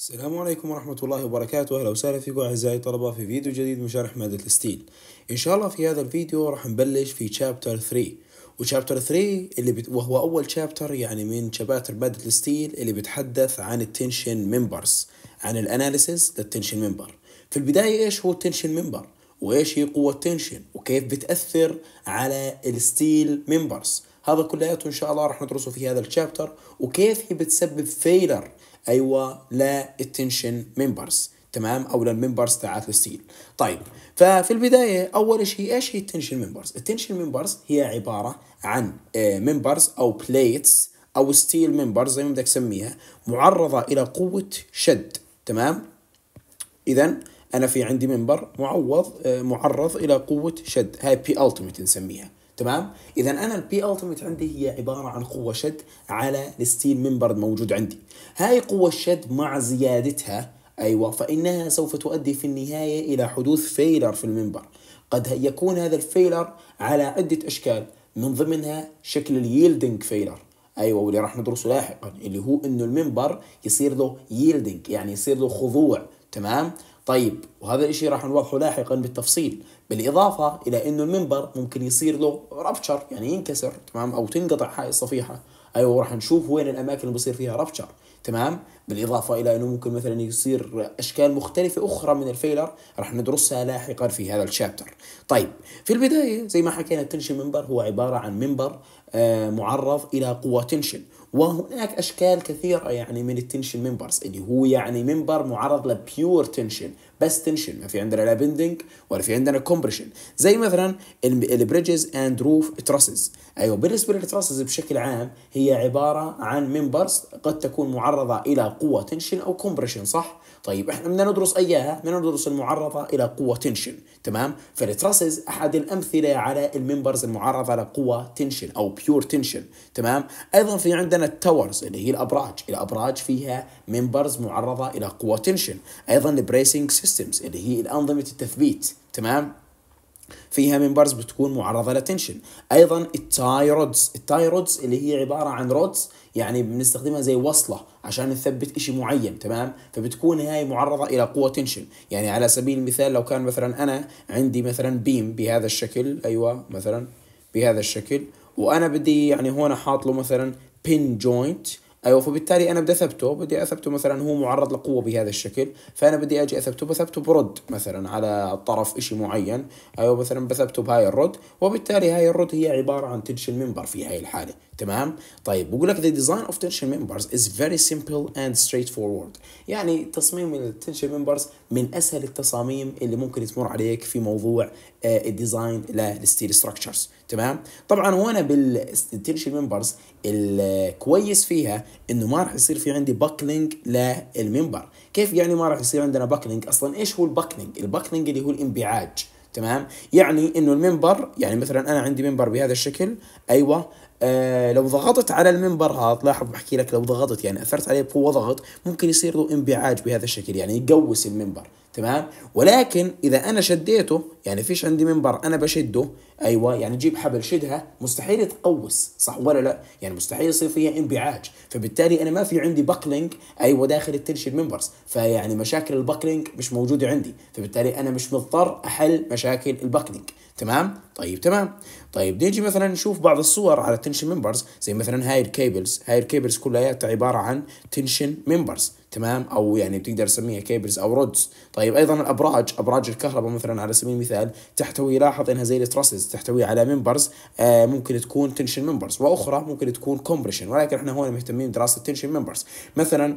السلام عليكم ورحمة الله وبركاته أهلا وسهلا فيكم أعزائي الطلبة في فيديو جديد من شرح مادة الستيل إن شاء الله في هذا الفيديو راح نبلش في شابتر 3 وشابتر 3 اللي بت... وهو أول شابتر يعني من شباتر مادة الستيل اللي بتحدث عن التنشن ممبرز عن الاناليسيز للتنشن ممبر في البداية إيش هو التنشن ممبر وإيش هي قوة التنشن وكيف بتأثر على الستيل ممبرز هذا كلياته إن شاء الله راح ندرسه في هذا الشابتر وكيف هي بتسبب فيلر ايوه للتنشن ممبرز تمام او للممبرز تاعت الستيل طيب ففي البدايه اول شيء ايش هي التنشن ممبرز التنشن ممبرز هي عباره عن ممبرز آه، او بليتس او ستيل ممبرز زي ما بدك تسميها معرضه الى قوه شد تمام اذا انا في عندي منبر معوض آه، معرض الى قوه شد هاي بي التيميت نسميها تمام اذا انا البي التيميت عندي هي عباره عن قوه شد على الستيل منبر موجود عندي هاي قوه الشد مع زيادتها ايوه فانها سوف تؤدي في النهايه الى حدوث فيلر في المنبر قد يكون هذا الفيلر على عده اشكال من ضمنها شكل اليلدنج فيلر ايوه واللي راح ندرسه لاحقا اللي هو انه المنبر يصير له ييلدنج يعني يصير له خضوع تمام طيب وهذا الشيء راح نوضحه لاحقا بالتفصيل بالاضافه الى انه المنبر ممكن يصير له رابتشر يعني ينكسر تمام او تنقطع هاي الصفيحه ايوه راح نشوف وين الاماكن اللي بصير فيها رابتشر تمام بالاضافه الى انه ممكن مثلا يصير اشكال مختلفه اخرى من الفيلر راح ندرسها لاحقا في هذا الشابتر طيب في البدايه زي ما حكينا التنشن منبر هو عباره عن منبر آه، معرض الى قوى تنشن وهناك اشكال كثيره يعني من التنشن ممبرز اللي هو يعني منبر معرض لبيور تنشن بس تنشن ما في عندنا لا بندنج ولا في عندنا كومبريشن زي مثلا البريدجز اند روف تراسز ايوه بالنسبه للتراسز بشكل عام هي عباره عن ممبرز قد تكون معرضه الى قوه تنشن او كومبريشن صح طيب احنا بدنا ندرس اياها بدنا ندرس المعرضه الى قوه تنشن تمام فالتراسز احد الامثله على الممبرز المعرضه لقوه تنشن او بيور تنشن تمام ايضا في عندنا التاورز اللي هي الابراج الابراج فيها ممبرز معرضه الى قوه تنشن ايضا البريسنج سيستمز اللي هي انظمه التثبيت تمام فيها ممبرز بتكون معرضه لتنشن ايضا التايرودز التايرودز اللي هي عباره عن رودز يعني بنستخدمها زي وصله عشان نثبت إشي معين تمام فبتكون هاي معرضه الى قوه تنشن يعني على سبيل المثال لو كان مثلا انا عندي مثلا بيم بهذا الشكل ايوه مثلا بهذا الشكل وانا بدي يعني هون حاط له مثلا بين جوينت ايوه فبالتالي انا بدي اثبته بدي اثبته مثلا هو معرض لقوه بهذا الشكل فانا بدي اجي اثبته بثبته برد مثلا على الطرف شيء معين ايوه مثلا بثبته بهاي الرد وبالتالي هاي الرد هي عباره عن تنشن منبر في هاي الحاله تمام طيب بقول لك ذا ديزاين اوف تنشن منبرز از فيري سمبل اند ستريت فورورد يعني تصميم التنشن منبرز من اسهل التصاميم اللي ممكن تمر عليك في موضوع الديزاين للستيل ستراكشرز تمام طبعا وانا بالتنشن ممبرز الكويس فيها انه ما راح يصير في عندي باكلينج للمنبر كيف يعني ما راح يصير عندنا باكلينج اصلا ايش هو الباكلينج الباكلينج اللي هو الانبعاج تمام يعني انه المنبر يعني مثلا انا عندي منبر بهذا الشكل ايوه آه لو ضغطت على المنبر هذا لاحظ بحكي لك لو ضغطت يعني اثرت عليه بقوه ضغط ممكن يصير له انبعاج بهذا الشكل يعني يقوس المنبر تمام ولكن اذا انا شديته يعني فيش عندي منبر انا بشده ايوه يعني جيب حبل شدها مستحيل تقوس صح ولا لا يعني مستحيل يصير فيها انبعاج فبالتالي انا ما في عندي باكلينج ايوه داخل التنشن ممبرز فيعني مشاكل البكلينج مش موجوده عندي فبالتالي انا مش مضطر احل مشاكل البكلينج تمام طيب تمام طيب نيجي مثلا نشوف بعض الصور على التنشن ممبرز زي مثلا هاي الكيبلز هاي الكيبلز كلياتها عباره عن تنشن ممبرز تمام او يعني بتقدر تسميها كيبلز او رودز طيب ايضا الابراج ابراج الكهرباء مثلا على سبيل المثال تحتوي لاحظ انها زي التراسز تحتوي على ممبرز آه ممكن تكون تنشن ممبرز واخرى ممكن تكون كومبريشن ولكن احنا هون مهتمين بدراسه تنشن ممبرز مثلا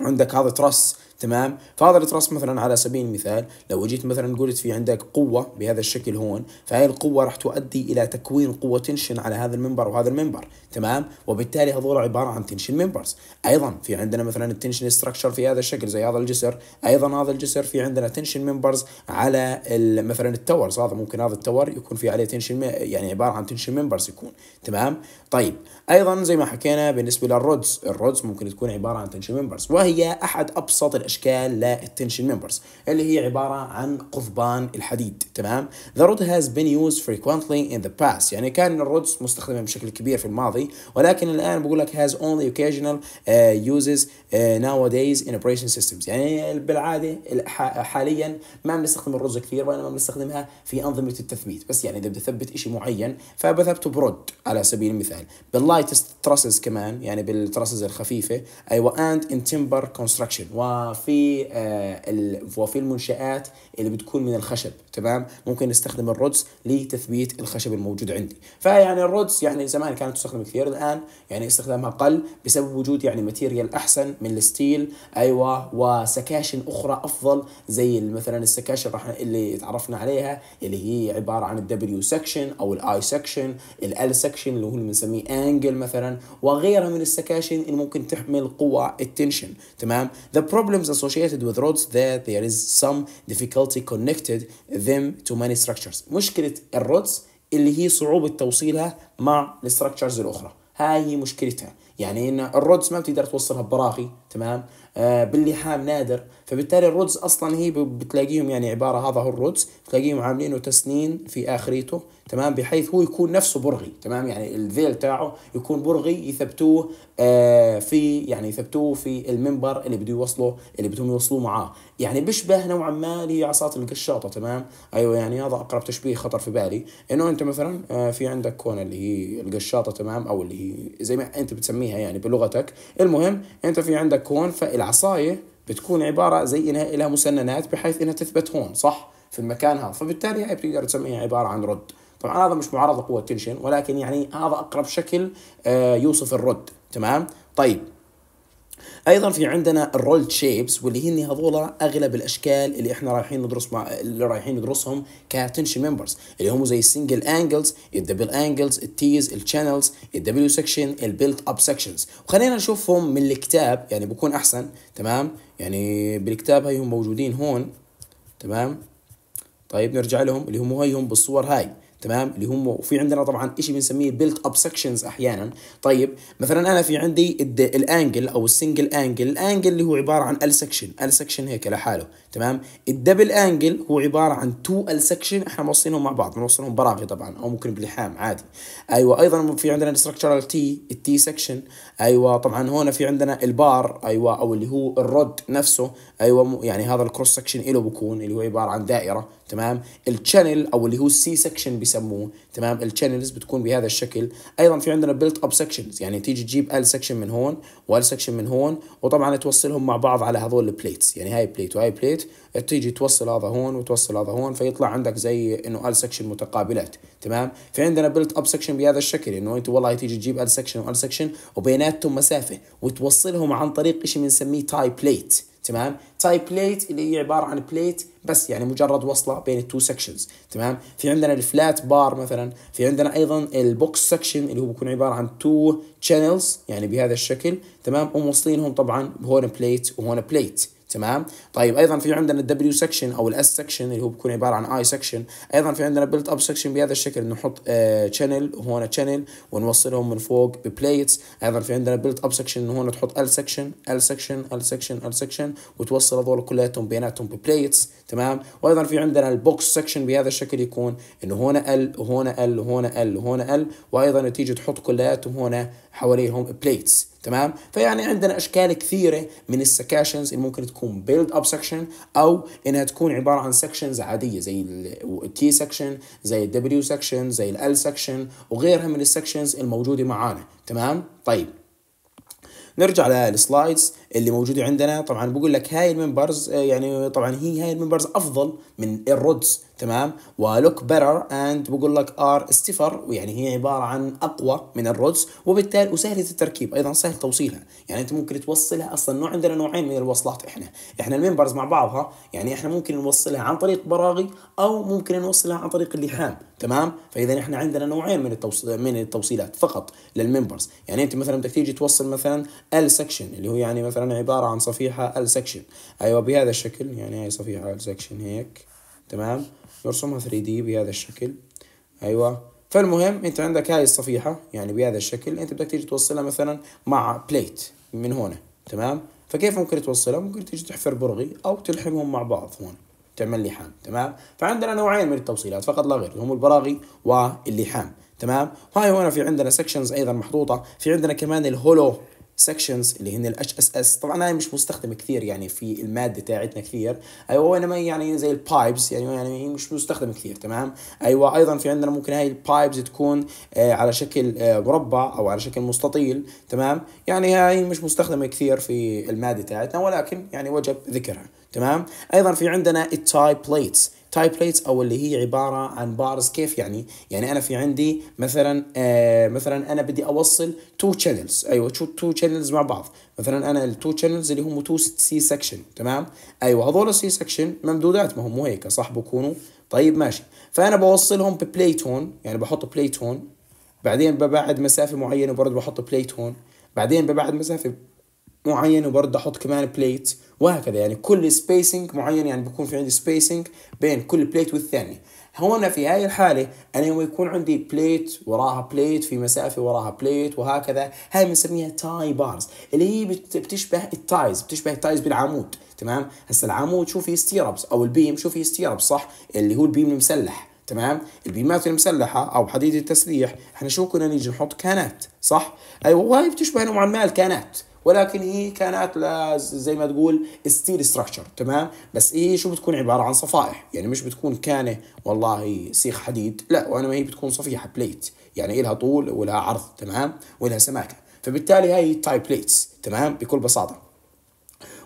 عندك هذا ترس تمام فهذا التراس مثلا على سبيل المثال لو جيت مثلا قلت في عندك قوة بهذا الشكل هون فهي القوة راح تؤدي إلى تكوين قوة تنشن على هذا المنبر وهذا المنبر تمام وبالتالي هذول عبارة عن تنشن ممبرز أيضا في عندنا مثلا التنشن ستراكشر في هذا الشكل زي هذا الجسر أيضا هذا الجسر في عندنا تنشن ممبرز على مثلا التورز هذا ممكن هذا التور يكون في عليه تنشن يعني عبارة عن تنشن ممبرز يكون تمام طيب أيضا زي ما حكينا بالنسبة للرودز الرودز ممكن تكون عبارة عن تنشن ممبرز وهي أحد أبسط الاشكال للتنشن التنشن ممبرز اللي هي عباره عن قضبان الحديد تمام ذا رود هاز بين يوز فريكوينتلي ان ذا باست يعني كان الرد مستخدم بشكل كبير في الماضي ولكن الان بقول لك هاز only occasional يوزز آه، uses دايز آه، nowadays in operation systems يعني بالعاده حاليا ما بنستخدم الرز كثير وانما بنستخدمها في انظمه التثبيت بس يعني اذا بدي اثبت شيء معين فبثبته برد على سبيل المثال باللايتست تراسز كمان يعني بالتراسز الخفيفه ايوه اند ان تمبر كونستراكشن وفي في آه، وفي المنشآت اللي بتكون من الخشب تمام ممكن نستخدم الرودز لتثبيت الخشب الموجود عندي فيعني الرودز يعني زمان كانت تستخدم كثير الآن يعني استخدامها قل بسبب وجود يعني ماتيريال أحسن من الستيل أيوة وسكاشن أخرى أفضل زي مثلا السكاشن اللي تعرفنا عليها اللي هي عبارة عن الدبليو سكشن أو الاي سكشن الال سكشن اللي هو اللي بنسميه انجل مثلا وغيرها من السكاشن اللي ممكن تحمل قوى التنشن تمام ذا بروبلمز associated with roads that there is some difficulty connected them to many structures مشكلة الرودز اللي هي صعوبة توصيلها مع الستركتشرز الأخرى هاي هي مشكلتها يعني ان الرودز ما بتقدر توصلها براغي تمام آه باللحام نادر فبالتالي الرودز اصلا هي بتلاقيهم يعني عباره هذا هو الرودز بتلاقيهم عاملينه تسنين في اخريته تمام بحيث هو يكون نفسه برغي تمام يعني الذيل تاعه يكون برغي يثبتوه آه في يعني يثبتوه في المنبر اللي بده يوصله اللي بدهم يوصلوه معاه يعني بيشبه نوعا ما اللي هي عصاه القشاطه تمام ايوه يعني هذا اقرب تشبيه خطر في بالي انه انت مثلا آه في عندك هون اللي هي القشاطه تمام او اللي هي زي ما انت بتسميها يعني بلغتك المهم انت في عندك كون فالعصايه بتكون عباره زي انها لها مسننات بحيث انها تثبت هون صح في المكان هذا فبالتالي هاي بتقدر تسميها عباره عن رد طبعا هذا مش معارضه قوه تنشن ولكن يعني هذا اقرب شكل آه، يوصف الرد تمام طيب ايضا في عندنا الرولد شيبس واللي هن هذولا اغلب الاشكال اللي احنا رايحين ندرس مع اللي رايحين ندرسهم كتنشن ممبرز اللي هم زي السنجل انجلز الدبل انجلز التيز الشانلز الدبليو سكشن البيلت اب سكشنز وخلينا نشوفهم من الكتاب يعني بكون احسن تمام يعني بالكتاب هي هم موجودين هون تمام طيب نرجع لهم اللي هم هيهم هم بالصور هاي تمام اللي هم وفي عندنا طبعا شيء بنسميه بيلت اب سكشنز احيانا طيب مثلا انا في عندي الانجل او السنجل انجل الانجل اللي هو عباره عن ال سكشن ال سكشن هيك لحاله تمام الدبل انجل هو عباره عن تو ال سكشن احنا موصلينهم مع بعض بنوصلهم براغي طبعا او ممكن بلحام عادي ايوه ايضا في عندنا الستركشرال تي التي سكشن ايوه طبعا هنا في عندنا البار ايوه او اللي هو الرد نفسه ايوه يعني هذا الكروس سكشن له بكون اللي هو عباره عن دائره تمام الشانل او اللي هو السي سكشن بيسموه تمام الشانلز بتكون بهذا الشكل ايضا في عندنا بيلت اب سكشنز يعني تيجي تجيب ال سكشن من هون وال سكشن من هون وطبعا توصلهم مع بعض على هذول البليتس يعني هاي بليت وهاي بليت تيجي توصل هذا هون وتوصل هذا هون فيطلع عندك زي انه ال سكشن متقابلات تمام في عندنا بيلت اب سكشن بهذا الشكل انه انت والله تيجي تجيب ال سكشن وال سكشن وبينات بيناتهم مسافه وتوصلهم عن طريق شيء بنسميه تاي بليت تمام تاي بليت اللي هي عباره عن بليت بس يعني مجرد وصله بين التو سكشنز تمام في عندنا الفلات بار مثلا في عندنا ايضا البوكس سكشن اللي هو بيكون عباره عن تو شانلز يعني بهذا الشكل تمام وموصلينهم طبعا هون بليت وهون بليت تمام طيب ايضا في عندنا الدبليو سكشن او الاس سكشن اللي هو بيكون عباره عن اي سكشن ايضا في عندنا بيلت اب سكشن بهذا الشكل نحط شانل uh, وهنا شانل ونوصلهم من فوق ببليتس ايضا في عندنا بيلت اب سكشن هون تحط ال سكشن ال سكشن ال سكشن ال سكشن وتوصل هذول كلياتهم بيناتهم ببليتس تمام وايضا في عندنا البوكس سكشن بهذا الشكل يكون انه هنا ال وهنا ال وهنا ال وهنا ال وايضا تيجي تحط كلياتهم هنا حواليهم بليتس تمام فيعني عندنا اشكال كثيره من السكاشنز اللي ممكن تكون بيلد اب سكشن او انها تكون عباره عن سكشنز عاديه زي التي سكشن زي الدبليو سكشن زي ال سكشن وغيرها من السكشنز الموجوده معانا تمام طيب نرجع للسلايدز اللي موجوده عندنا طبعا بقول لك هاي الممبرز آه، يعني طبعا هي هاي الممبرز افضل من الرودز تمام ولوك بيتر اند بقول لك ار استفر يعني هي عباره عن اقوى من الرودز وبالتالي وسهله التركيب ايضا سهل توصيلها يعني انت ممكن توصلها اصلا نوع عندنا نوعين من الوصلات احنا احنا الممبرز مع بعضها يعني احنا ممكن نوصلها عن طريق براغي او ممكن نوصلها عن طريق اللحام تمام فاذا احنا عندنا نوعين من التوص... من التوصيلات فقط للممبرز يعني انت مثلا بدك تيجي توصل مثلا ال سكشن اللي هو يعني مثلا عباره عن صفيحه ال سكشن ايوه بهذا الشكل يعني هي صفيحه ال سكشن هيك تمام نرسمها 3 دي بهذا الشكل ايوه فالمهم انت عندك هاي الصفيحه يعني بهذا الشكل انت بدك تيجي توصلها مثلا مع بليت من هنا تمام فكيف ممكن توصلها ممكن تيجي تحفر برغي او تلحمهم مع بعض هون تعمل لحام تمام فعندنا نوعين من التوصيلات فقط لا غير هم البراغي واللحام تمام هاي هنا في عندنا سكشنز ايضا محطوطه في عندنا كمان الهولو سكشنز اللي هن الاتش اس اس طبعا هاي مش مستخدمه كثير يعني في الماده تاعتنا كثير ايوه وانما يعني زي البايبس يعني يعني مش مستخدمه كثير تمام ايوه ايضا في عندنا ممكن هاي البايبس تكون آه على شكل آه مربع او على شكل مستطيل تمام يعني هاي مش مستخدمه كثير في الماده تاعتنا ولكن يعني وجب ذكرها تمام ايضا في عندنا التاي بليتس تاي بليتس او اللي هي عباره عن بارز كيف يعني يعني انا في عندي مثلا آه مثلا انا بدي اوصل تو شانلز ايوه تو شانلز مع بعض مثلا انا التو شانلز اللي هم تو سي سكشن تمام ايوه هذول السي سكشن ممدودات ما هم مو هيك صح بكونوا طيب ماشي فانا بوصلهم ببليتون يعني بحط بليتون بعدين ببعد مسافه معينه برضه بحط بليتون بعدين ببعد مسافه معين وبرضه احط كمان بليت وهكذا يعني كل سبيسنج معين يعني بكون في عندي سبيسنج بين كل بليت والثاني هون في هاي الحالة أنا لما يكون عندي بليت وراها بليت في مسافة وراها بليت وهكذا هاي بنسميها تاي بارز اللي هي بتشبه التايز بتشبه التايز بالعمود تمام هسا العمود شو فيه ستيربس أو البيم شو فيه ستيربس صح اللي هو البيم المسلح تمام البيمات المسلحة أو حديد التسليح احنا شو كنا نيجي نحط كانات صح أيوة وهي بتشبه نوعا ما الكانات ولكن هي كانت زي ما تقول ستيل ستراكشر تمام بس هي شو بتكون عباره عن صفائح يعني مش بتكون كانه والله سيخ حديد لا وانما هي بتكون صفيحه بليت يعني إلها طول ولها عرض تمام ولها سماكه فبالتالي هاي تايب بليتس تمام بكل بساطه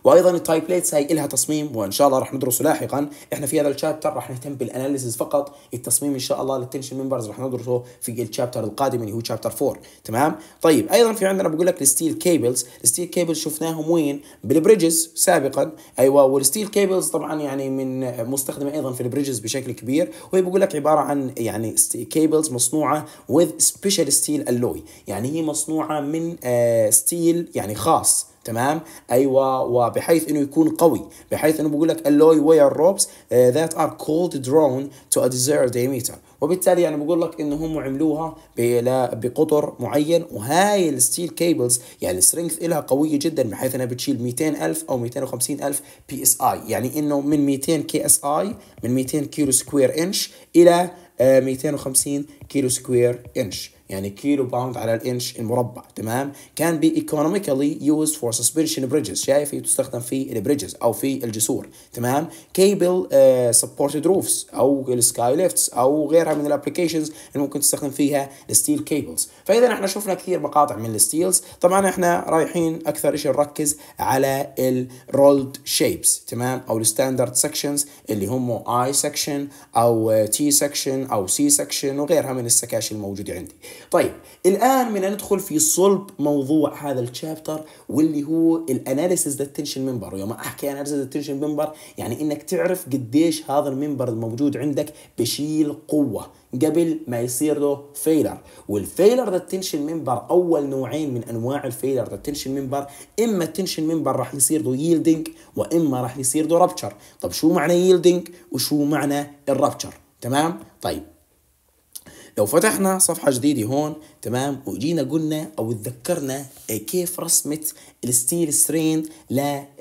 وايضا التايب بليتس هاي لها تصميم وان شاء الله راح ندرسه لاحقا احنا في هذا الشابتر راح نهتم بالاناليسز فقط التصميم ان شاء الله للتنشن ممبرز راح ندرسه في الشابتر القادم اللي هو شابتر 4 تمام طيب ايضا في عندنا بقول لك الستيل كيبلز الستيل كيبلز شفناهم وين بالبريدجز سابقا ايوه والستيل كيبلز طبعا يعني من مستخدمه ايضا في البريدجز بشكل كبير وهي بقول لك عباره عن يعني كيبلز مصنوعه وذ سبيشال ستيل الوي يعني هي مصنوعه من ستيل آه، يعني خاص تمام ايوه وبحيث انه يكون قوي بحيث انه بقول لك alloy wire ropes ذات ار كولد drawn تو ا desired diameter وبالتالي يعني بقول لك انه هم عملوها بقطر معين وهاي الستيل كيبلز يعني السترينث لها قويه جدا بحيث انها بتشيل 200000 او 250000 بي اس اي يعني انه من 200 كي اس اي من 200 كيلو سكوير انش الى 250 آه، كيلو سكوير انش يعني كيلو باوند على الانش المربع تمام كان بي ايكونوميكالي يوز فور سسبنشن بريدجز شايف هي تستخدم في البريدجز او في الجسور تمام كيبل سبورتد روفز او السكاي ليفتس او غيرها من الابلكيشنز اللي ممكن تستخدم فيها الستيل كيبلز فاذا احنا شفنا كثير مقاطع من الستيلز طبعا احنا رايحين اكثر شيء نركز على الرولد شيبس تمام او الستاندرد سكشنز اللي هم اي سكشن او تي سكشن او سي سكشن وغيرها من السكاشي الموجوده عندي طيب الان بدنا ندخل في صلب موضوع هذا الشابتر واللي هو الاناليسيز للتنشن منبر ويوم احكي اناليسيز للتنشن منبر يعني انك تعرف قديش هذا المنبر الموجود عندك بشيل قوه قبل ما يصير له فيلر والفيلر ذا تنشن منبر اول نوعين من انواع الفيلر ذا تنشن منبر اما التنشن منبر راح يصير له ييلدينج واما راح يصير له رابتشر طب شو معنى ييلدينج وشو معنى الرابتشر تمام طيب لو فتحنا صفحه جديده هون تمام وجينا قلنا او اتذكرنا كيف رسمه الستيل سترين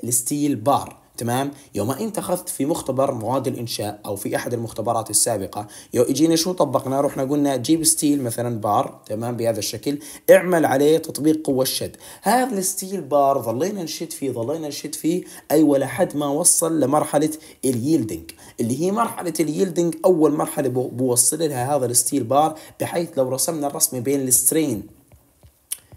للستيل بار تمام يوم انت اخذت في مختبر مواد الانشاء او في احد المختبرات السابقه يو اجينا شو طبقنا رحنا قلنا جيب ستيل مثلا بار تمام بهذا الشكل اعمل عليه تطبيق قوه الشد هذا الستيل بار ظلينا نشد فيه ظلينا نشد فيه ايوه لحد ما وصل لمرحله الييلدنج اللي هي مرحله الييلدنج اول مرحله بوصل لها هذا الستيل بار بحيث لو رسمنا الرسمه بين السترين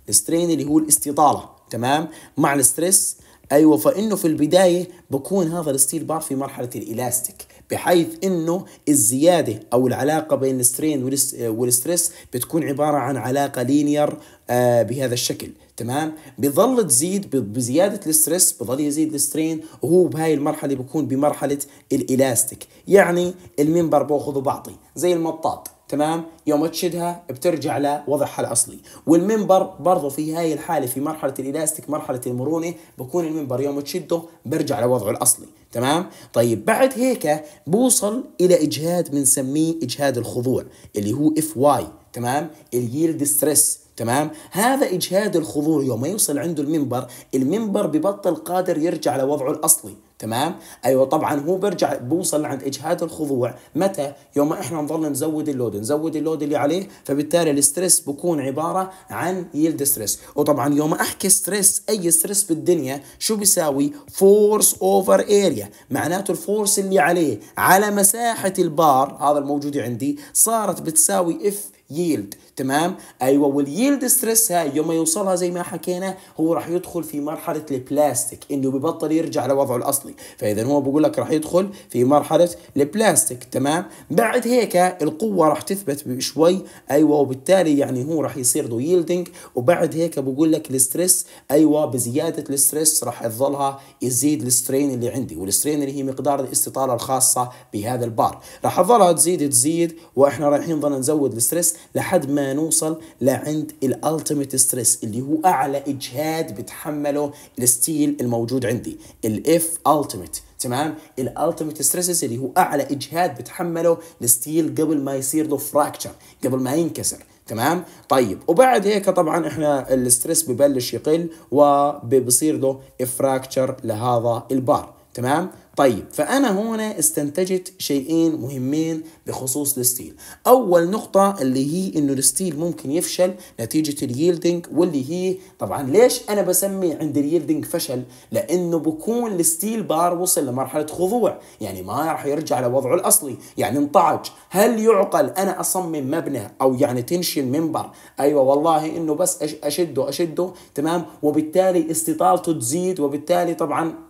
السترين اللي هو الاستطاله تمام مع الستريس ايوه فانه في البدايه بكون هذا الستيل بار في مرحله الالاستيك بحيث انه الزياده او العلاقه بين السترين والستريس بتكون عباره عن علاقه لينير آه، بهذا الشكل تمام بظل تزيد بزياده الاسترس بظل يزيد السترين وهو بهاي المرحله بكون بمرحله الالاستيك يعني المنبر باخذه وبعطي زي المطاط تمام يوم تشدها بترجع لوضعها الاصلي والمنبر برضه في هاي الحاله في مرحله الالاستيك مرحله المرونه بكون المنبر يوم تشده برجع لوضعه الاصلي تمام طيب بعد هيك بوصل الى اجهاد بنسميه اجهاد الخضوع اللي هو اف واي تمام اليلد ستريس تمام هذا اجهاد الخضوع يوم ما يوصل عنده المنبر المنبر ببطل قادر يرجع لوضعه الاصلي تمام ايوه طبعا هو بيرجع بوصل عند اجهاد الخضوع متى يوم احنا نظل نزود اللود نزود اللود اللي عليه فبالتالي الستريس بكون عباره عن يلد ستريس وطبعا يوم احكي ستريس اي ستريس بالدنيا شو بيساوي فورس اوفر اريا معناته الفورس اللي عليه على مساحه البار هذا الموجود عندي صارت بتساوي اف ييلد تمام ايوه واليلد ستريس هاي يوم ما يوصلها زي ما حكينا هو راح يدخل في مرحله البلاستيك انه ببطل يرجع لوضعه الاصلي فاذا هو بقول لك راح يدخل في مرحله البلاستيك تمام بعد هيك القوه راح تثبت بشوي ايوه وبالتالي يعني هو راح يصير دو ييلدينج وبعد هيك بقول لك الستريس ايوه بزياده الستريس راح تظلها يزيد السترين اللي عندي والسترين اللي هي مقدار الاستطاله الخاصه بهذا البار راح تظلها تزيد تزيد واحنا رايحين نظل نزود الستريس لحد ما نوصل لعند الالتيميت ستريس اللي هو اعلى اجهاد بتحمله الستيل الموجود عندي الاف التيميت تمام الالتيميت ستريس اللي هو اعلى اجهاد بتحمله الستيل قبل ما يصير له فراكشر قبل ما ينكسر تمام طيب وبعد هيك طبعا احنا الستريس ببلش يقل وبصير له فراكشر لهذا البار تمام طيب فأنا هنا استنتجت شيئين مهمين بخصوص الستيل أول نقطة اللي هي إنه الستيل ممكن يفشل نتيجة الييلدينج واللي هي طبعا ليش أنا بسمي عند الييلدينج فشل لأنه بكون الستيل بار وصل لمرحلة خضوع يعني ما راح يرجع لوضعه الأصلي يعني انطعج هل يعقل أنا أصمم مبنى أو يعني تنشن منبر أيوة والله إنه بس أشده أشده تمام وبالتالي استطالته تزيد وبالتالي طبعا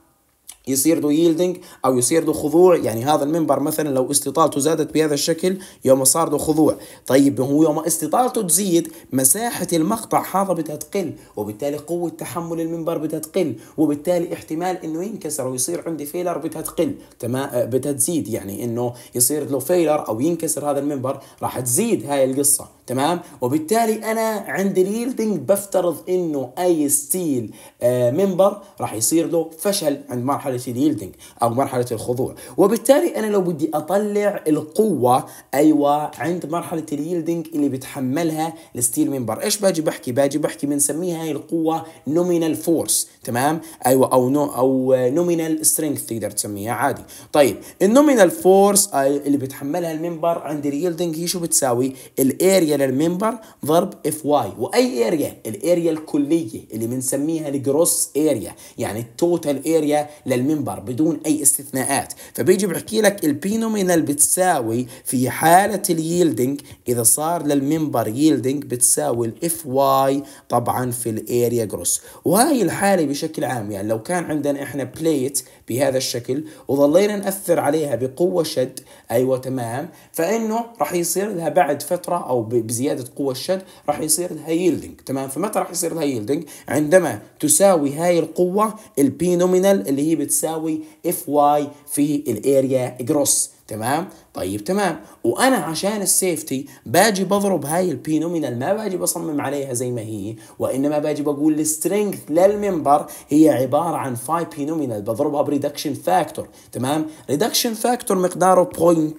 يصير دو ييلدنج او يصير دو خضوع يعني هذا المنبر مثلا لو استطالته زادت بهذا الشكل يوم صار دو خضوع طيب هو يوم استطالته تزيد مساحه المقطع هذا بدها تقل وبالتالي قوه تحمل المنبر بدها تقل وبالتالي احتمال انه ينكسر ويصير عندي فيلر بدها تقل تمام آه، بدها تزيد يعني انه يصير له فيلر او ينكسر هذا المنبر راح تزيد هاي القصه تمام وبالتالي انا عند اليلدنج بفترض انه اي ستيل آه، منبر راح يصير له فشل عند مرحله اليلدنج او مرحله الخضوع وبالتالي انا لو بدي اطلع القوه ايوه عند مرحله اليلدنج اللي بتحملها الستيل منبر ايش باجي بحكي باجي بحكي بنسميها هاي القوه نومينال فورس تمام ايوه او نو او نومينال سترينث تقدر تسميها عادي طيب النومينال فورس آه، اللي بتحملها المنبر عند اليلدنج هي شو بتساوي الاريا مثلا المنبر ضرب اف واي واي اريا الاريا الكليه اللي بنسميها الجروس اريا يعني التوتال اريا للمنبر بدون اي استثناءات فبيجي بحكي لك البينومينال بتساوي في حاله الييلدنج اذا صار للمنبر ييلدنج بتساوي الاف واي طبعا في الاريا جروس وهاي الحاله بشكل عام يعني لو كان عندنا احنا بليت بهذا الشكل وظلينا نأثر عليها بقوة شد أيوة تمام فإنه راح يصير لها بعد فترة أو بزيادة قوة الشد راح يصير لها ييلدنج تمام فمتى راح يصير لها ييلدنج عندما تساوي هاي القوة البي نومينال اللي هي بتساوي اف واي في الاريا جروس تمام طيب تمام وانا عشان السيفتي باجي بضرب هاي البينومينال ما باجي بصمم عليها زي ما هي وانما باجي بقول السترينث للمنبر هي عباره عن فاي بينومينال بضربها بريدكشن فاكتور تمام ريدكشن فاكتور مقداره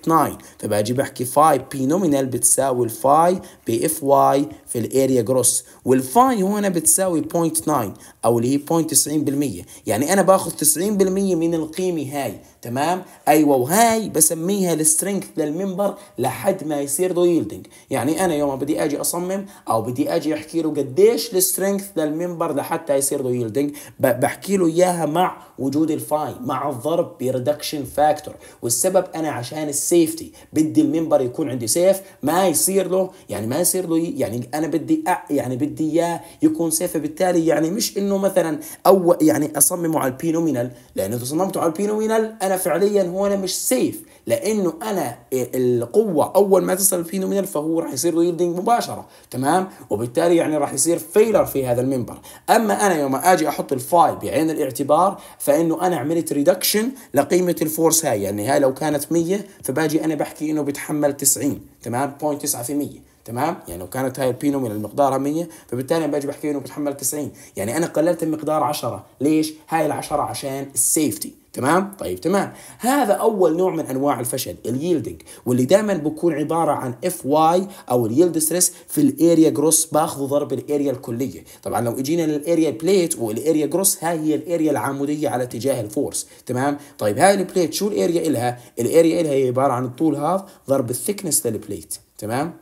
0.9 فباجي بحكي فاي بينومينال بتساوي الفاي بي اف واي في الاريا جروس والفاي هنا بتساوي 0.9 او اللي هي 0.90% يعني انا باخذ 90% من القيمه هاي تمام ايوه وهاي بسميها السترينث للمنبر لحد ما يصير ذو يلدنج يعني انا يوم بدي اجي اصمم او بدي اجي احكي له قديش السترينث للمنبر لحتى يصير ذو يلدنج بحكي له اياها مع وجود الفاي مع الضرب بريدكشن فاكتور والسبب انا عشان السيفتي بدي المنبر يكون عندي سيف ما يصير له يعني ما يصير له يعني انا بدي يعني بدي اياه يكون سيف بالتالي يعني مش انه مثلا او يعني اصممه على البينومينال لانه اذا صممته على البينومينال انا فعليا هو انا مش سيف لانه انا القوه اول ما تصل فينومينال فهو راح يصير يلدنج مباشره تمام وبالتالي يعني راح يصير فيلر في هذا المنبر اما انا يوم اجي احط الفاي بعين الاعتبار فانه انا عملت ريدكشن لقيمه الفورس هاي يعني هاي لو كانت 100 فباجي انا بحكي انه بتحمل 90 تمام 0.9% تمام يعني لو كانت هاي البينومينال مقدارها 100 فبالتالي انا باجي بحكي انه بتحمل 90 يعني انا قللت المقدار 10 ليش هاي ال10 عشان السيفتي تمام طيب تمام هذا اول نوع من انواع الفشل اليلدنج واللي دائما بيكون عباره عن اف واي او اليلد ستريس في الاريا جروس باخذوا ضرب الاريا الكليه طبعا لو اجينا للاريا بليت والاريا جروس هاي هي الاريا العموديه على اتجاه الفورس تمام طيب هاي البليت شو الاريا الها الاريا الها هي عباره عن الطول هذا ضرب الثكنس للبليت تمام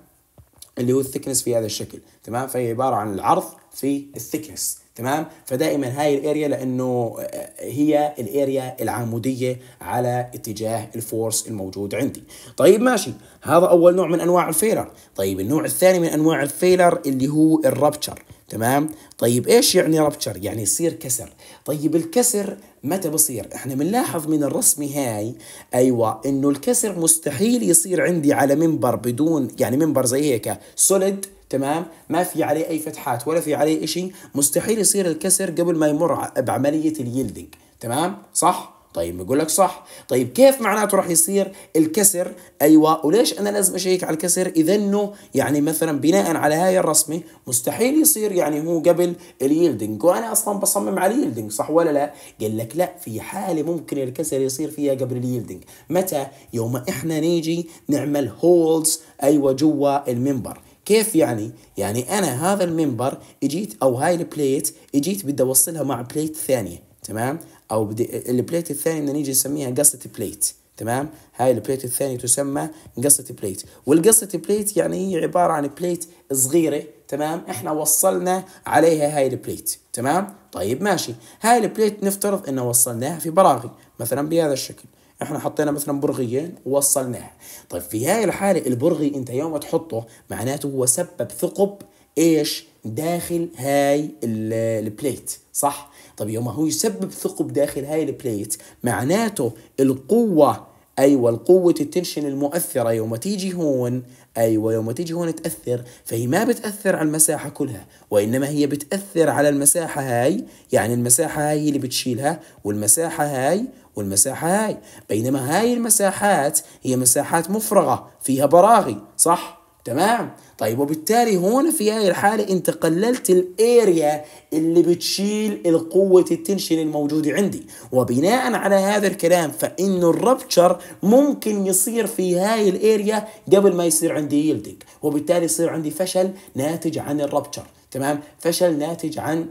اللي هو الثكنس في هذا الشكل تمام فهي عباره عن العرض في الثكنس تمام فدائما هاي الاريا لانه آه، هي الاريا العموديه على اتجاه الفورس الموجود عندي طيب ماشي هذا اول نوع من انواع الفيلر طيب النوع الثاني من انواع الفيلر اللي هو الربتشر تمام طيب ايش يعني ربتشر يعني يصير كسر طيب الكسر متى بصير احنا بنلاحظ من الرسمة هاي ايوه انه الكسر مستحيل يصير عندي على منبر بدون يعني منبر زي هيك سوليد تمام ما في عليه اي فتحات ولا في عليه شيء مستحيل يصير الكسر قبل ما يمر بعمليه اليلدنج تمام صح طيب بقول لك صح طيب كيف معناته راح يصير الكسر ايوه وليش انا لازم اشيك على الكسر اذا انه يعني مثلا بناء على هاي الرسمه مستحيل يصير يعني هو قبل اليلدنج وانا اصلا بصمم على اليلدنج صح ولا لا قال لك لا في حاله ممكن الكسر يصير فيها قبل اليلدنج متى يوم احنا نيجي نعمل هولز ايوه جوا المنبر كيف يعني؟ يعني أنا هذا المنبر إجيت أو هاي البليت إجيت بدي أوصلها مع بليت ثانية تمام؟ أو بدي البليت الثانية بدنا نيجي نسميها قصة بليت تمام؟ هاي البليت الثانية تسمى قصة بليت والقصة بليت يعني هي عبارة عن بليت صغيرة تمام؟ إحنا وصلنا عليها هاي البليت تمام؟ طيب ماشي هاي البليت نفترض إنه وصلناها في براغي مثلا بهذا الشكل احنا حطينا مثلا برغيين ووصلناها طيب في هاي الحاله البرغي انت يوم تحطه معناته هو سبب ثقب ايش داخل هاي البليت صح طيب يوم هو يسبب ثقب داخل هاي البليت معناته القوه ايوه القوة التنشن المؤثرة يوم تيجي هون أيوة يوم تيجي هون تأثر فهي ما بتأثر على المساحة كلها وإنما هي بتأثر على المساحة هاي يعني المساحة هاي اللي بتشيلها والمساحة هاي والمساحة هاي بينما هاي المساحات هي مساحات مفرغة فيها براغي صح؟ تمام؟ طيب وبالتالي هون في هاي الحالة انت قللت الاريا اللي بتشيل قوة التنشن الموجودة عندي وبناء على هذا الكلام فإنه الربتشر ممكن يصير في هاي الاريا قبل ما يصير عندي يلدك وبالتالي يصير عندي فشل ناتج عن الربتشر تمام فشل ناتج عن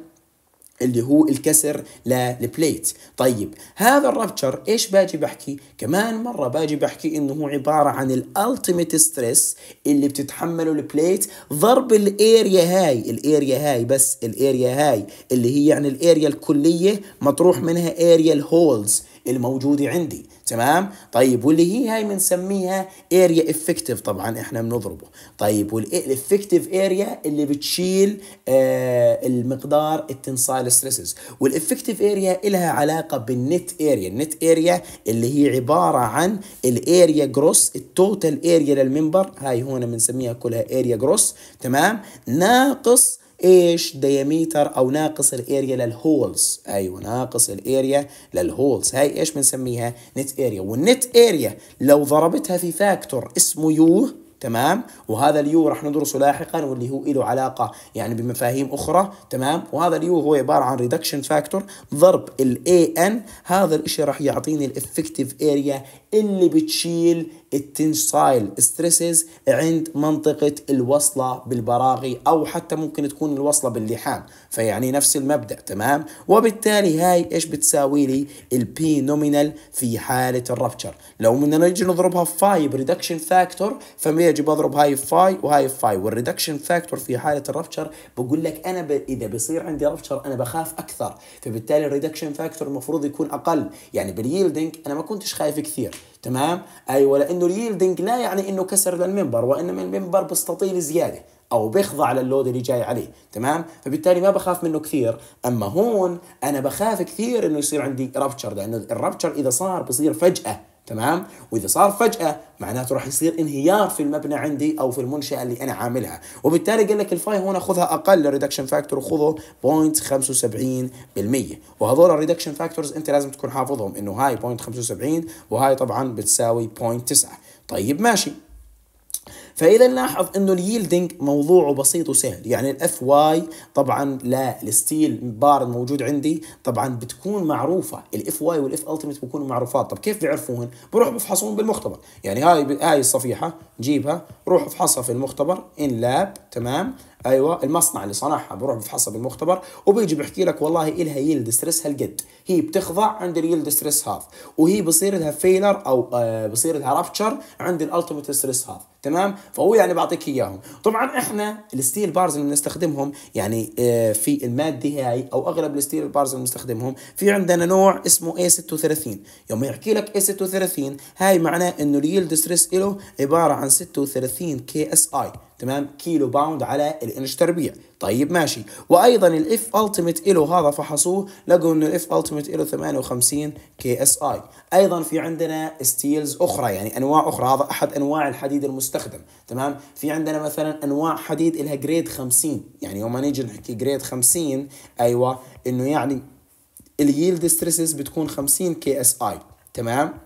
اللي هو الكسر للبليت طيب هذا الرابتشر ايش باجي بحكي كمان مرة باجي بحكي انه هو عبارة عن الالتيميت ستريس اللي بتتحمله البليت ضرب الاريا هاي الاريا هاي بس الاريا هاي اللي هي يعني الاريا الكلية مطروح منها اريا الهولز الموجودة عندي تمام طيب واللي هي هاي بنسميها اريا افكتيف طبعا احنا بنضربه طيب والافكتيف اريا اللي بتشيل آه المقدار التنصال ستريسز والافكتيف اريا لها علاقه بالنت اريا النت اريا اللي هي عباره عن الاريا جروس التوتال اريا للمنبر هاي هون بنسميها كلها اريا جروس تمام ناقص ايش دياميتر او ناقص الاريا للهولز ايوه ناقص الاريا للهولز هاي ايش بنسميها نت اريا والنت اريا لو ضربتها في فاكتور اسمه يو تمام وهذا اليو راح ندرسه لاحقا واللي هو له علاقه يعني بمفاهيم اخرى تمام وهذا اليو هو عباره عن ريدكشن فاكتور ضرب الاي ان هذا الشيء راح يعطيني الافكتيف اريا اللي بتشيل التنسايل ستريسز عند منطقة الوصلة بالبراغي أو حتى ممكن تكون الوصلة باللحام فيعني نفس المبدأ تمام وبالتالي هاي إيش بتساوي لي البي نومينال في حالة الرابتشر لو بدنا نجي نضربها فاي بريدكشن فاكتور فبيجي بضرب هاي فاي وهاي فاي والريدكشن فاكتور في حالة الرابتشر بقول لك أنا ب... إذا بصير عندي رابتشر أنا بخاف أكثر فبالتالي الريدكشن فاكتور المفروض يكون أقل يعني باليلدنج أنا ما كنتش خايف كثير تمام ايوه لانه اليلدنج لا يعني انه كسر للمنبر وانما المنبر بيستطيل زياده او بيخضع للود اللي جاي عليه تمام فبالتالي ما بخاف منه كثير اما هون انا بخاف كثير انه يصير عندي رابتشر لانه الرابتشر اذا صار بصير فجاه تمام واذا صار فجاه معناته راح يصير انهيار في المبنى عندي او في المنشاه اللي انا عاملها وبالتالي قال لك الفاي هنا خذها اقل الريدكشن فاكتور وخذه 0.75% وهذول الريدكشن فاكتورز انت لازم تكون حافظهم انه هاي 0.75 وهاي طبعا بتساوي 0.9 طيب ماشي فاذا نلاحظ انه اليلدنج موضوعه بسيط وسهل يعني الاف واي طبعا لا الستيل بار الموجود عندي طبعا بتكون معروفه الاف واي والاف التيميت بيكونوا معروفات طب كيف بيعرفوهن بروح بفحصهم بالمختبر يعني هاي هاي الصفيحه جيبها روح افحصها في المختبر ان لاب تمام ايوه المصنع اللي صنعها بروح بفحصها بالمختبر وبيجي بيحكي لك والله الها يلد ستريس هالقد هي بتخضع عند اليلد ستريس هاف وهي بصير لها فيلر او آه، بصير لها رابتشر عند الالتيميت ستريس هاف تمام فهو يعني بعطيك اياهم طبعا احنا الستيل بارز اللي بنستخدمهم يعني آه، في الماده هاي او اغلب الستيل بارز اللي بنستخدمهم في عندنا نوع اسمه اي 36 يوم يحكي لك اي 36 هاي معناه انه اليلد ستريس له عباره عن 36 كي اس اي تمام كيلو باوند على الانش تربيع طيب ماشي وايضا الاف التيميت له هذا فحصوه لقوا انه الاف التيميت له 58 كي اس اي ايضا في عندنا ستيلز اخرى يعني انواع اخرى هذا احد انواع الحديد المستخدم تمام في عندنا مثلا انواع حديد لها جريد 50 يعني يوم نيجي نحكي جريد 50 ايوه انه يعني الييلد ستريسز بتكون 50 كي اس اي تمام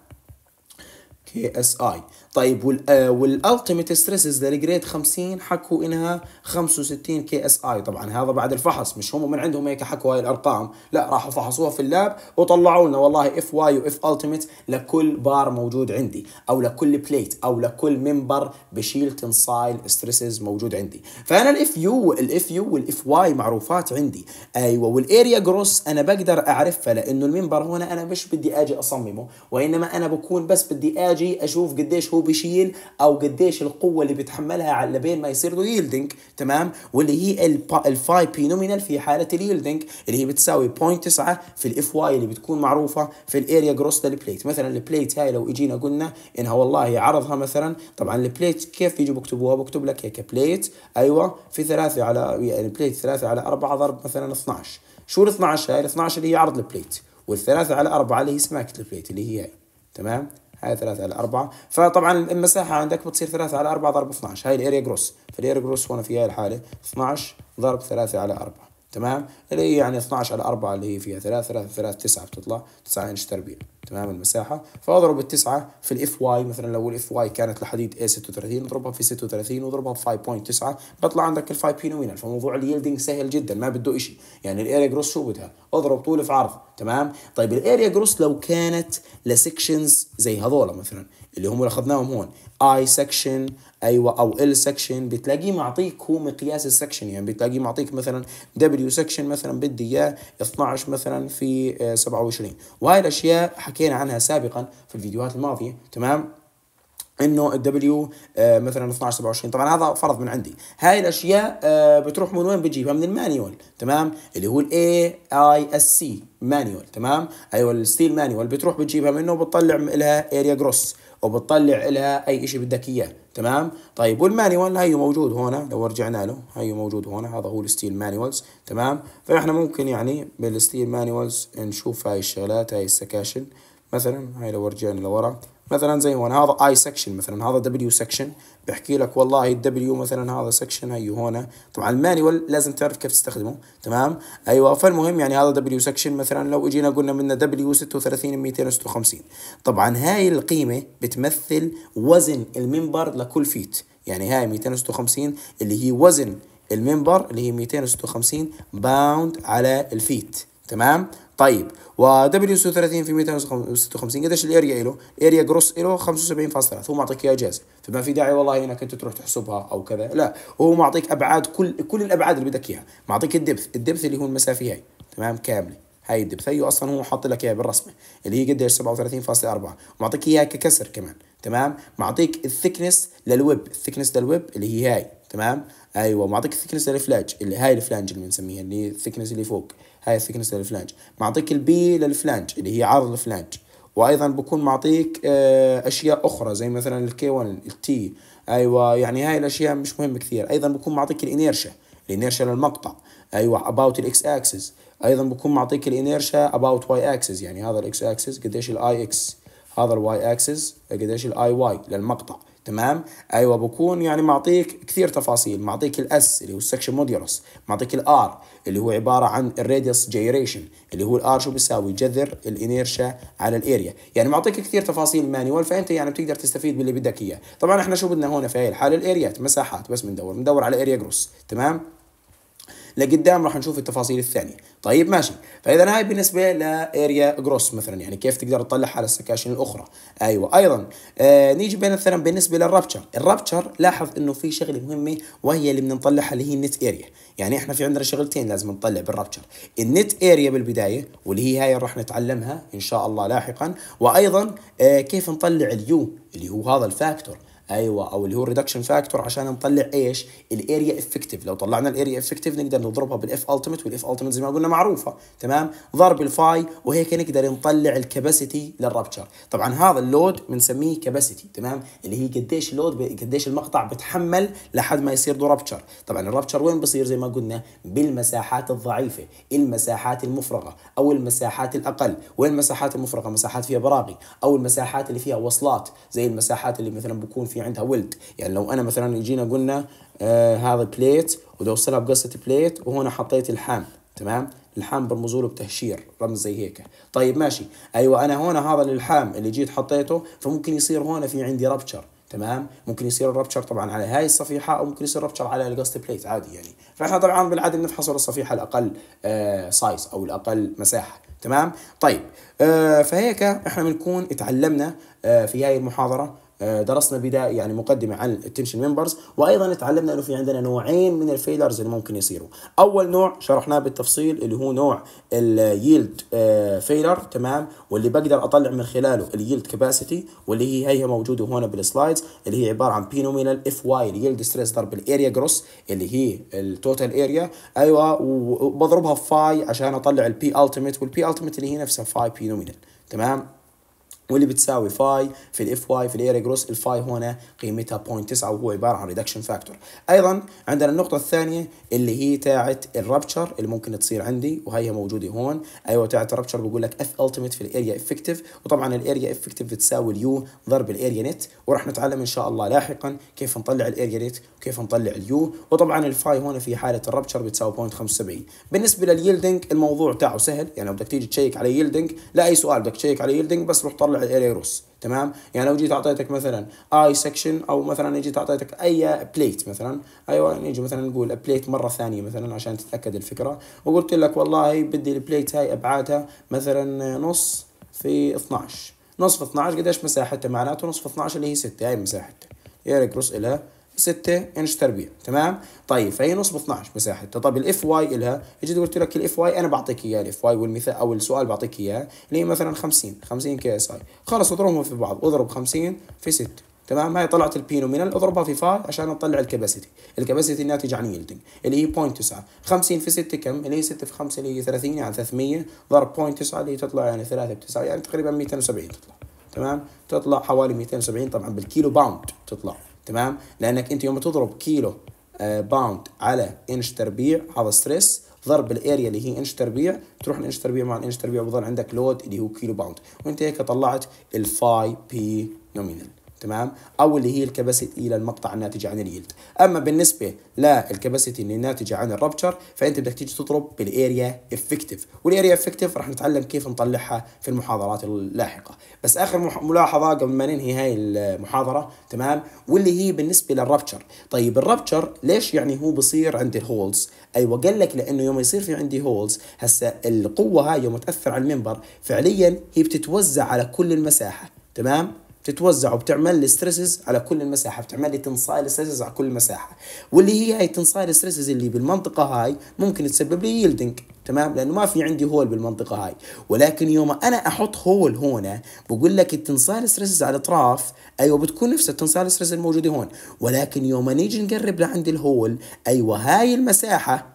كي اس اي طيب والالتيميت ستريس از جريد 50 حكوا انها 65 كي اس اي طبعا هذا بعد الفحص مش هم من عندهم هيك حكوا هاي الارقام لا راحوا فحصوها في اللاب وطلعوا لنا والله اف واي واف التيميت لكل بار موجود عندي او لكل بليت او لكل منبر بشيل تنصايل ستريسز موجود عندي فانا الاف يو الاف يو والاف واي معروفات عندي ايوه والاريا جروس انا بقدر اعرفها لانه المنبر هنا انا مش بدي اجي اصممه وانما انا بكون بس بدي اجي اشوف قديش هو بشيل او قديش القوه اللي بيتحملها على بين ما يصير له يلدنج تمام واللي هي الفاي بي نومينال في حاله اليلدنج اللي هي بتساوي 0.9 في الاف واي اللي بتكون معروفه في الاريا جروس للبليت مثلا البليت هاي لو اجينا قلنا انها والله عرضها مثلا طبعا البليت كيف بيجوا بكتبوها بكتب لك هيك بليت ايوه في ثلاثه على يعني بليت ثلاثه على أربعة ضرب مثلا 12 شو ال 12 هاي ال 12 اللي هي عرض البليت والثلاثه على أربعة اللي هي سماكه البليت اللي هي تمام هاي 3 على 4 فطبعا المساحه عندك بتصير 3 على 4 ضرب 12 هاي الاريا جروس فالاريا جروس هون في هاي الحاله 12 ضرب 3 على 4 تمام اللي هي يعني 12 على 4 اللي هي فيها 3 3 3 9 بتطلع 9 انش تربيع تمام المساحه فاضرب التسعه في الاف واي مثلا لو الاف واي كانت لحديد اي 36 اضربها في 36 واضربها في 5.9 بطلع عندك الفاي بينوينال فموضوع اليلدنج سهل جدا ما بده شيء يعني الاريا جروس شو بدها اضرب طول في عرض تمام طيب الاريا جروس لو كانت لسكشنز زي هذول مثلا اللي هم اللي اخذناهم هون اي سكشن ايوه او ال سكشن بتلاقيه معطيك هو مقياس السكشن يعني بتلاقيه معطيك مثلا دبليو سكشن مثلا بدي اياه 12 مثلا في 27 آه، وهاي الاشياء حكينا عنها سابقا في الفيديوهات الماضيه تمام انه الدبليو آه، مثلا 12 27 طبعا هذا فرض من عندي هاي الاشياء آه، بتروح من وين بتجيبها من المانيوال تمام اللي هو الاي اي اس سي مانيوال تمام ايوه الستيل مانيوال بتروح بتجيبها منه وبتطلع لها اريا جروس وبتطلع لها اي شيء بدك اياه تمام طيب والمانيوال هيو موجود هنا لو رجعنا له هيو موجود هنا هذا هو الستيل مانيوالز تمام فاحنا ممكن يعني بالستيل مانيوالز نشوف هاي الشغلات هاي السكاشن مثلا هاي لو رجعنا لورا مثلا زي هون هذا اي سكشن مثلا هذا دبليو سكشن بيحكي لك والله الدبليو مثلا هذا سكشن هي هون طبعا المانيوال لازم تعرف كيف تستخدمه تمام ايوه فالمهم يعني هذا دبليو سكشن مثلا لو اجينا قلنا منه دبليو 36 256 طبعا هاي القيمه بتمثل وزن المنبر لكل فيت يعني هاي 256 اللي هي وزن المنبر اللي هي 256 باوند على الفيت تمام طيب و دبليو سو 30 في 256 قديش الاريا له؟ اريا جروس له 75.3 هو معطيك اياها جاهزه فما في داعي والله انك انت تروح تحسبها او كذا لا هو معطيك ابعاد كل كل الابعاد اللي بدك اياها معطيك الدبث الدبث اللي هو المسافه هاي تمام كامله هاي الدبث هي اصلا هو حاط لك اياها بالرسمه اللي هي قديش 37.4 معطيك اياها ككسر كمان تمام معطيك الثكنس للويب الثكنس للويب اللي هي هاي تمام ايوه معطيك الثكنس للفلاج اللي هاي الفلانج اللي بنسميها اللي الثكنس اللي فوق هاي ثيكنس للفلانج معطيك البي للفلانج اللي هي عرض الفلانج وايضا بكون معطيك آه، اشياء اخرى زي مثلا الكي 1 التي ايوه يعني هاي الاشياء مش مهمه كثير ايضا بكون معطيك الانيرشا الانيرشا للمقطع ايوه اباوت الاكس اكسس ايضا بكون معطيك الانيرشا اباوت واي اكسس يعني هذا الاكس اكسس قديش الاي اكس هذا الواي اكسس قديش الاي واي للمقطع تمام ايوه بكون يعني معطيك كثير تفاصيل معطيك الاس اللي هو السكشن موديولس معطيك الار اللي هو عباره عن الراديوس جيريشن اللي هو الار شو بيساوي جذر الانيرشا على الاريا يعني معطيك كثير تفاصيل مانيوال فانت يعني بتقدر تستفيد باللي بدك اياه طبعا احنا شو بدنا هون في هاي الحاله الاريات مساحات بس بندور بندور على اريا جروس تمام لقدام راح نشوف التفاصيل الثانيه طيب ماشي فاذا هاي بالنسبه لاريا جروس مثلا يعني كيف تقدر تطلعها على السكاشن الاخرى ايوه ايضا آه نيجي مثلا بالنسبه للرابتشر الرابتشر لاحظ انه في شغله مهمه وهي اللي بدنا نطلعها اللي هي النت اريا يعني احنا في عندنا شغلتين لازم نطلع بالرابتشر النت اريا بالبدايه واللي هي هاي راح نتعلمها ان شاء الله لاحقا وايضا آه كيف نطلع اليو اللي هو هذا الفاكتور ايوه او اللي هو الريدكشن فاكتور عشان نطلع ايش الاريا افكتيف لو طلعنا الاريا افكتيف نقدر نضربها بالاف التيمت والاف التيمت زي ما قلنا معروفه تمام ضرب الفاي وهيك نقدر نطلع الكباسيتي للرابتشر طبعا هذا اللود بنسميه كباسيتي تمام اللي هي قديش اللود قديش المقطع بتحمل لحد ما يصير له ربتشر، طبعا الرابتشر وين بصير زي ما قلنا بالمساحات الضعيفه المساحات المفرغه او المساحات الاقل وين المساحات المفرغه مساحات فيها براغي او المساحات اللي فيها وصلات زي المساحات اللي مثلا بكون في عندها ولد يعني لو انا مثلا يجينا قلنا آه هذا بليت ودوستلها بقصه بليت وهنا حطيت الحام تمام الحام برمزوا له بتهشير رمز زي هيك طيب ماشي ايوه انا هنا هذا الالحام اللي جيت حطيته فممكن يصير هنا في عندي ربتشر تمام ممكن يصير الربتشر طبعا على هاي الصفيحه او ممكن يصير ربتشر على القصه بليت عادي يعني فاحنا طبعا بالعاده بنفحص الصفيحه الاقل آه سايز او الاقل مساحه تمام طيب آه فهيك احنا بنكون اتعلمنا آه في هاي المحاضره آه، درسنا بدايه يعني مقدمه عن التنشن ممبرز وايضا تعلمنا انه في عندنا نوعين من الفيلرز اللي ممكن يصيروا اول نوع شرحناه بالتفصيل اللي هو نوع اليلد فيلر آه، تمام واللي بقدر اطلع من خلاله اليلد كباسيتي واللي هي هي موجوده هنا بالسلايدز اللي هي عباره عن بينومينال اف واي اليلد ستريس ضرب الاريا جروس اللي هي التوتال اريا ايوه وبضربها في فاي عشان اطلع البي التيميت والبي التيميت اللي هي نفسها فاي بينومينال تمام واللي بتساوي فاي في الاف واي في الايري جروس الفاي هنا قيمتها 0.9 وهو عباره عن ريدكشن فاكتور ايضا عندنا النقطه الثانيه اللي هي تاعت الرابتشر اللي ممكن تصير عندي وهي موجوده هون ايوه تاعت الرابتشر بقول لك اف التيميت في الاريا افكتيف وطبعا الاريا افكتيف بتساوي اليو ضرب الاريا نت وراح نتعلم ان شاء الله لاحقا كيف نطلع الاريا نت وكيف نطلع اليو وطبعا الفاي هون في حاله الرابتشر بتساوي 0.75 بالنسبه لليلدنج الموضوع تاعه سهل يعني بدك تيجي تشيك على يلدنج لا اي سؤال بدك تشيك على يلدنج بس روح طلع تبع الاريروس تمام يعني لو جيت اعطيتك مثلا اي سكشن او مثلا جيت اعطيتك اي بليت مثلا ايوه نيجي يعني مثلا نقول بليت مره ثانيه مثلا عشان تتاكد الفكره وقلت لك والله بدي البليت هاي ابعادها مثلا نص في 12 نصف 12 قديش مساحتها معناته نصف 12 اللي هي 6 هاي مساحتها يرجع الى 6 انش تربيع تمام طيب فهي نص ب 12 مساحتها طب طيب، الاف واي الها اجيت قلت لك الاف واي انا بعطيك اياه الاف واي والمثال او السؤال بعطيك اياه اللي هي مثلا 50 50 كي اس اي خلص اضربهم في بعض اضرب 50 في 6 تمام هاي طلعت البينومينال اضربها في 5 عشان اطلع الكباسيتي الكباسيتي الناتج عن يلدنج اللي هي 0.9 50 في 6 كم اللي هي 6 في 5 اللي هي 30 يعني 300 ضرب 0.9 اللي هي تطلع يعني 3 ب 9 يعني تقريبا 270 تطلع تمام تطلع حوالي 270 طبعا بالكيلو باوند تطلع تمام لانك انت يوم تضرب كيلو باوند آه، على انش تربيع هذا ستريس ضرب الاريا اللي هي انش تربيع تروح الانش تربيع مع الانش تربيع بضل عندك لود اللي هو كيلو باوند وانت هيك طلعت الفاي بي نومينال تمام او اللي هي الكباسيتي للمقطع الناتج عن اليلد اما بالنسبه للكباسيتي اللي ناتجه عن الربتشر فانت بدك تيجي تضرب بالاريا افكتيف والاريا افكتيف راح نتعلم كيف نطلعها في المحاضرات اللاحقه بس اخر ملاحظه قبل ما ننهي هاي المحاضره تمام واللي هي بالنسبه للربتشر طيب الربتشر ليش يعني هو بصير عند الهولز ايوه قال لك لانه يوم يصير في عندي هولز هسه القوه هاي يوم تاثر على المنبر فعليا هي بتتوزع على كل المساحه تمام تتوزع وبتعمل لي ستريسز على كل المساحه بتعمل لي تنصايل ستريسز على كل المساحه واللي هي هاي التنصايل ستريسز اللي بالمنطقه هاي ممكن تسبب لي يلدنج تمام لانه ما في عندي هول بالمنطقه هاي ولكن يوم انا احط هول هون بقول لك التنصال ستريسز على الاطراف ايوه بتكون نفس التنصال ستريسز الموجوده هون ولكن يوم نيجي نقرب لعند الهول ايوه هاي المساحه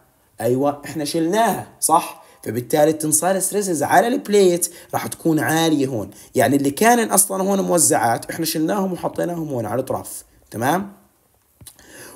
ايوه احنا شلناها صح فبالتالي تنصال ستريسز على البليت راح تكون عاليه هون يعني اللي كان اصلا هون موزعات احنا شلناهم وحطيناهم هون على الاطراف تمام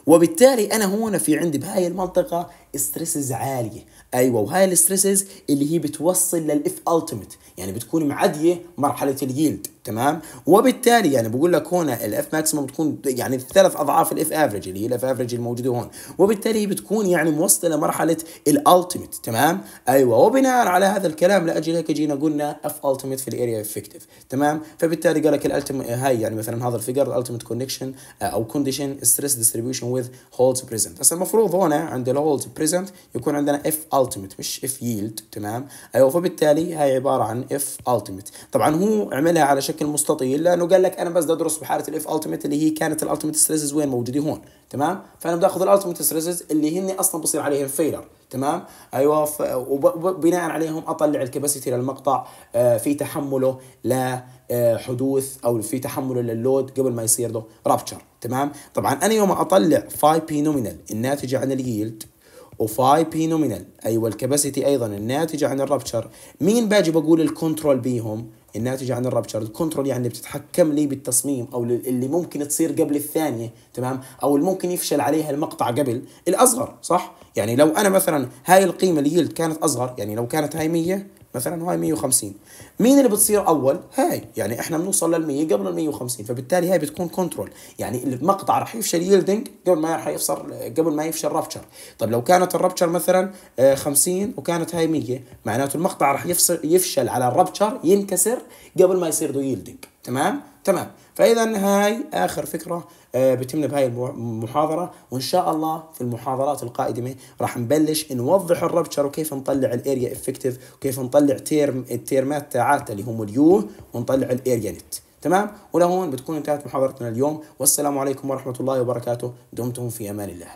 وبالتالي انا هون في عندي بهاي المنطقه ستريسز عاليه ايوه وهاي الستريسز اللي هي بتوصل للاف التيمت يعني بتكون معديه مرحله اليلد تمام وبالتالي يعني بقول لك هون الاف ماكسيمم بتكون يعني ثلاث اضعاف الاف افريج اللي هي الاف افريج الموجوده هون وبالتالي بتكون يعني موصله لمرحله الالتيميت تمام ايوه وبناء على هذا الكلام لاجل هيك جينا قلنا اف التيميت في الاريا افكتيف تمام فبالتالي قال لك الالتيم هاي يعني مثلا هذا الفيجر الالتيميت كونكشن او كونديشن ستريس ديستريبيوشن وذ هولدز بريزنت هسه المفروض هون عند الهولز present يكون عندنا if ultimate مش if yield تمام ايوه فبالتالي هاي عباره عن if ultimate طبعا هو عملها على شكل مستطيل لانه قال لك انا بس بدي ادرس بحاله الاف ultimate اللي هي كانت الالتيميت ستريسز وين موجوده هون تمام فانا بدي اخذ الالتيميت ستريسز اللي هن اصلا بصير عليهم فيلر تمام ايوه ف... وبناء عليهم اطلع الكباسيتي للمقطع آه، في تحمله لحدوث آه، او في تحمله لللود قبل ما يصير له رابتشر تمام طبعا انا يوم اطلع 5 بي نومينال الناتجه عن اليلد وفاي بي نومينال ايوه الكباسيتي ايضا الناتجه عن الرابتشر مين باجي بقول الكنترول بيهم الناتجه عن الرابتشر الكنترول يعني اللي بتتحكم لي بالتصميم او اللي ممكن تصير قبل الثانيه تمام او اللي ممكن يفشل عليها المقطع قبل الاصغر صح يعني لو انا مثلا هاي القيمه اللي كانت اصغر يعني لو كانت هاي 100 مثلا هاي 150 مين اللي بتصير اول هاي يعني احنا بنوصل لل 100 قبل ال 150 فبالتالي هاي بتكون كنترول يعني المقطع راح يفشل ييلدنج قبل ما راح يفصل قبل ما يفشل رابتشر طب لو كانت الرابتشر مثلا 50 آه، وكانت هاي 100 معناته المقطع راح يفصل يفشل على الرابتشر ينكسر قبل ما يصير دو ييلدنج تمام تمام فاذا هاي اخر فكره آه، بتمنا بهاي المحاضره وان شاء الله في المحاضرات القادمه راح نبلش نوضح الربشر وكيف نطلع الاريا افكتيف وكيف نطلع تيرم التيرمات تاعاته اللي هم اليو ونطلع الاريا نت تمام ولهون بتكون انتهت محاضرتنا اليوم والسلام عليكم ورحمه الله وبركاته دمتم في امان الله